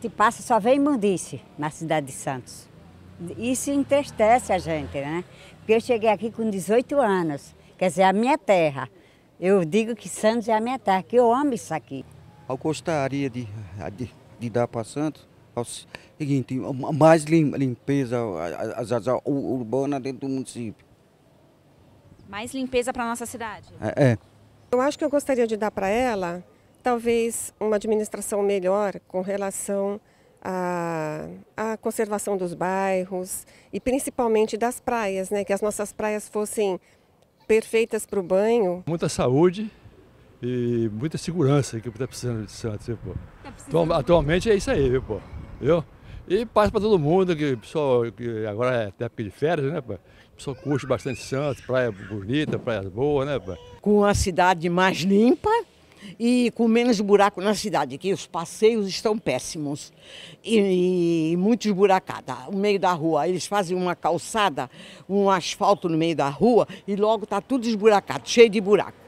gente passa só vem imundície na cidade de Santos. Isso entristece a gente, né? Porque eu cheguei aqui com 18 anos, quer dizer, a minha terra. Eu digo que Santos é a minha terra, que eu amo isso aqui. Eu gostaria de, de, de dar para Santos o seguinte, mais limpeza as, as, urbana dentro do município. Mais limpeza para a nossa cidade? É, é. Eu acho que eu gostaria de dar para ela talvez uma administração melhor com relação à, à conservação dos bairros e principalmente das praias, né? que as nossas praias fossem perfeitas para o banho. Muita saúde e muita segurança que está precisando de Santos. Viu, pô. Tá precisando... Atualmente é isso aí, viu, pô? Viu? E paz para todo mundo, que, pessoal, que agora é época de férias, né, pô? O pessoal curte bastante Santos, praia bonita, praia boa, né, pô? Com a cidade mais limpa, e com menos buraco na cidade, que os passeios estão péssimos e, e muito esburacada. O meio da rua, eles fazem uma calçada, um asfalto no meio da rua e logo está tudo esburacado, cheio de buraco.